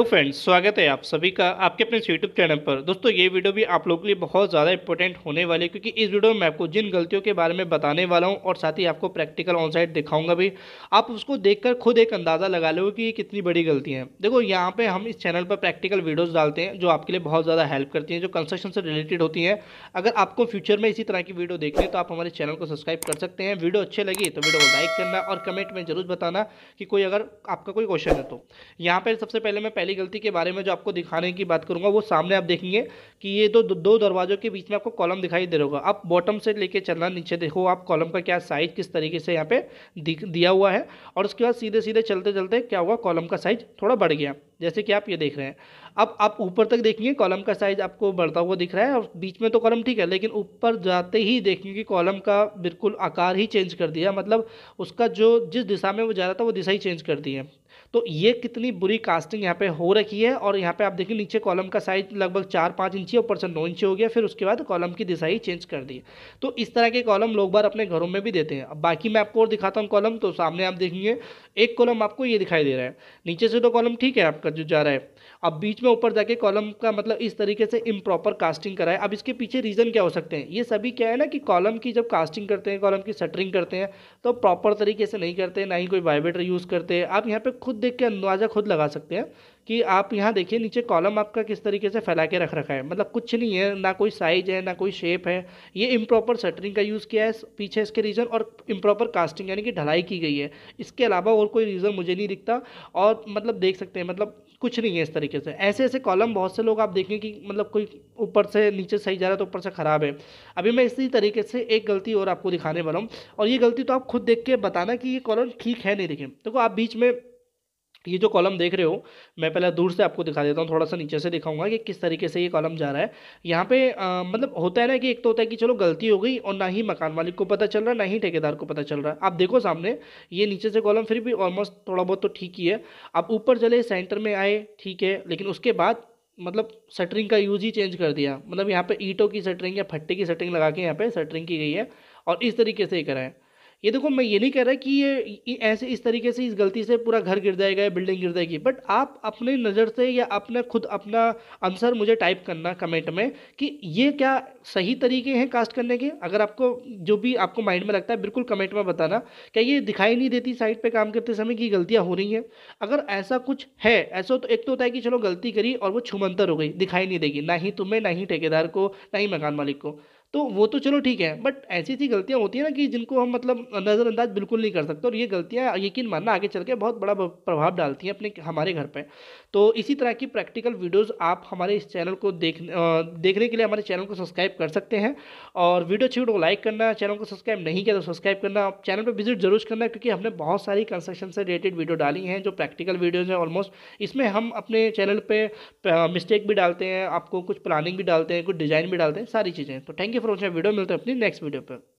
hello friends स्वागत है आप सभी का आपके अपने यूट्यूब चैनल पर दोस्तों ये वीडियो भी आप लोगों के लिए बहुत ज़्यादा इंपॉर्टेंट होने वाली है क्योंकि इस वीडियो में मैं आपको जिन गलतियों के बारे में बताने वाला हूं और साथ ही आपको प्रैक्टिकल ऑन साइड दिखाऊंगा भी आप उसको देखकर खुद एक अंदाज़ा लगा लो कि ये कितनी बड़ी गलती है देखो यहाँ पर हम इस चैनल पर प्रैक्टिकल वीडियोज़ डालते हैं जो आपके लिए बहुत ज़्यादा हेल्प करती हैं जो कंस्ट्रक्शन से रिलेटेड होती हैं अगर आपको फ्यूचर में इसी तरह की वीडियो देखनी है तो आप हमारे चैनल को सब्सक्राइब कर सकते हैं वीडियो अच्छे लगी तो वीडियो को लाइक करना और कमेंट में जरूर बताना कि कोई अगर आपका कोई क्वेश्चन है तो यहाँ पर सबसे पहले मैं पहली गलती के बारे में जो आपको दिखाने की बात करूँगा वो सामने आप देखेंगे कि ये दो दो दरवाज़ों के बीच में आपको कॉलम दिखाई दे रहा होगा आप बॉटम से लेके चलना नीचे देखो आप कॉलम का क्या साइज किस तरीके से यहाँ पे दिया हुआ है और उसके बाद सीधे सीधे चलते चलते क्या हुआ कॉलम का साइज थोड़ा बढ़ गया जैसे कि आप ये देख रहे हैं अब आप ऊपर तक देखेंगे कॉलम का साइज आपको बढ़ता हुआ दिख रहा है और बीच में तो कॉलम ठीक है लेकिन ऊपर जाते ही देखेंगे कि कॉलम का बिल्कुल आकार ही चेंज कर दिया मतलब उसका जो जिस दिशा में वो जा रहा था वो दिशा ही चेंज कर दी है तो ये कितनी बुरी कास्टिंग यहाँ पे हो रखी है और यहाँ पे आप देखिए नीचे कॉलम का साइज लगभग चार पाँच इंची ऊपर से नौ इंची हो गया फिर उसके बाद कॉलम की दिशाई चेंज कर दी तो इस तरह के कॉलम लोग बार अपने घरों में भी देते हैं अब बाकी मैं आपको और दिखाता हूँ कॉलम तो सामने आप देखेंगे एक कॉलम आपको ये दिखाई दे रहा है नीचे से तो कॉलम ठीक है आपका जो जा रहा है अब बीच में ऊपर जाके कॉलम का मतलब इस तरीके से इम्प्रॉपर कास्टिंग कराए अब इसके पीछे रीज़न क्या हो सकते हैं ये सभी क्या है ना कि कॉलम की जब कास्टिंग करते हैं कॉलम की सटरिंग करते हैं तो प्रॉपर तरीके से नहीं करते ना ही कोई वाइब्रेटर यूज़ करते हैं आप यहाँ पर खुद देख के अंदाज़ा खुद लगा सकते हैं कि आप यहाँ देखिए नीचे कॉलम आपका किस तरीके से फैला के रख रखा है मतलब कुछ नहीं है ना कोई साइज है ना कोई शेप है ये इम्प्रॉपर सेटरिंग का यूज़ किया है पीछे इसके रीज़न और इम्प्रॉपर कास्टिंग यानी कि ढलाई की गई है इसके अलावा और कोई रीज़न मुझे नहीं दिखता और मतलब देख सकते हैं मतलब कुछ नहीं है इस तरीके से ऐसे ऐसे कॉलम बहुत से लोग आप देखें कि मतलब कोई ऊपर से नीचे सही जा रहा है तो ऊपर से ख़राब है अभी मैं इसी तरीके से एक गलती और आपको दिखाने वाला हूँ और ये गलती तो आप खुद देख के बताना कि ये कॉलम ठीक है नहीं देखें देखो तो आप बीच में ये जो कॉलम देख रहे हो मैं पहले दूर से आपको दिखा देता हूँ थोड़ा सा नीचे से दिखाऊंगा कि किस तरीके से ये कॉलम जा रहा है यहाँ पे आ, मतलब होता है ना कि एक तो होता है कि चलो गलती हो गई और ना ही मकान मालिक को पता चल रहा है ना ही ठेकेदार को पता चल रहा है आप देखो सामने ये नीचे से कॉलम फिर भी ऑलमोस्ट थोड़ा बहुत तो ठीक ही है आप ऊपर चले सेंटर में आए ठीक है लेकिन उसके बाद मतलब सटरिंग का यूज ही चेंज कर दिया मतलब यहाँ पर ईटों की सटरिंग या फट्टे की सटरिंग लगा के यहाँ पर सटरिंग की गई है और इस तरीके से ही कराएँ ये देखो मैं ये नहीं कह रहा कि ये ऐसे इस तरीके से इस गलती से पूरा घर गिर जाएगा या बिल्डिंग गिर जाएगी बट आप अपने नज़र से या अपने खुद अपना आंसर मुझे टाइप करना कमेंट में कि ये क्या सही तरीके हैं कास्ट करने के अगर आपको जो भी आपको माइंड में लगता है बिल्कुल कमेंट में बताना क्या ये दिखाई नहीं देती साइड पर काम करते समय कि गलतियाँ हो रही हैं अगर ऐसा कुछ है ऐसा तो एक तो होता है कि चलो गलती करी और वो छुमंतर हो गई दिखाई नहीं देगी ना ही तुम्हें ना ही ठेकेदार को ना ही मकान मालिक को तो वो तो चलो ठीक है बट ऐसी ऐसी गलतियाँ होती हैं ना कि जिनको हम मतलब नज़रअंदाज बिल्कुल नहीं कर सकते और ये गलतियाँ यकीन मानना आगे चल के बहुत बड़ा प्रभाव डालती हैं अपने हमारे घर पर तो इसी तरह की प्रैक्टिकल वीडियोज़ आप हमारे इस चैनल को देख देखने के लिए हमारे चैनल को सब्सक्राइब कर सकते हैं और वीडियो अच्छी तो को लाइक करना चैनल को सब्सक्राइब नहीं किया तो सब्सक्राइब करना आप चैनल पर विजिट जरूर करना क्योंकि हमने बहुत सारी कंस्ट्रक्शन से रिलेटेड वीडियो डाली हैं जो प्रैक्टिकल वीडियोज़ हैं ऑलमोस्ट इसमें हम अपने चैनल पर मिस्टेक भी डालते हैं आपको कुछ प्लानिंग भी डालते हैं कुछ डिज़ाइन भी डालते हैं सारी चीज़ें तो thank you for watching video मिलते हैं अपनी नेक्स्ट वीडियो पर